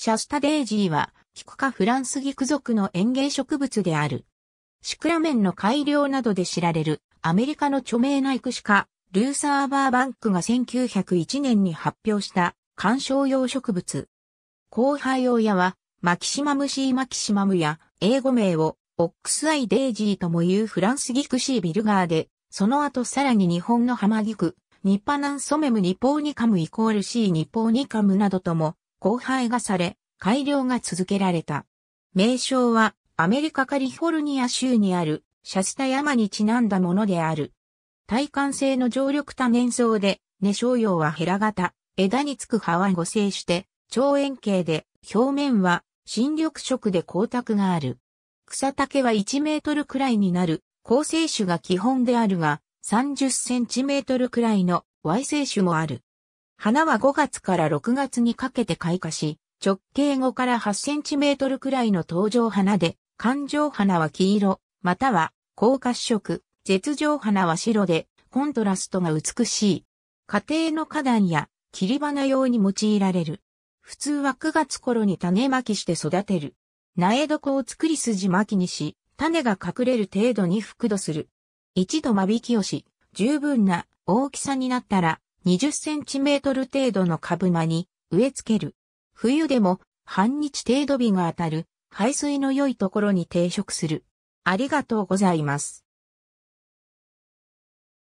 シャスタデージーは、菊科フランスギク属の園芸植物である。シクラメンの改良などで知られる、アメリカの著名な育種家、ルーサーバーバンクが1901年に発表した、観賞用植物。後輩用は、マキシマムシーマキシマムや、英語名を、オックスアイデージーともいうフランスギクシービルガーで、その後さらに日本のハマギク、ニッパナンソメムニポーニカムイコールシーニポーニカムなどとも、後輩がされ、改良が続けられた。名称はアメリカカリフォルニア州にあるシャスタ山にちなんだものである。体幹性の常緑多年草で、根小葉はヘラ型、枝につく葉は互生して、長円形で、表面は新緑色で光沢がある。草丈は1メートルくらいになる、高生種が基本であるが、30センチメートルくらいの Y 生種もある。花は5月から6月にかけて開花し、直径5から8センチメートルくらいの登場花で、環状花は黄色、または高褐色、絶状花は白で、コントラストが美しい。家庭の花壇や切り花用に用いられる。普通は9月頃に種まきして育てる。苗床を作り筋まきにし、種が隠れる程度に覆土する。一度間引きをし、十分な大きさになったら20センチメートル程度の株間に植え付ける。冬でも半日程度日が当たる排水の良いところに定植する。ありがとうございます。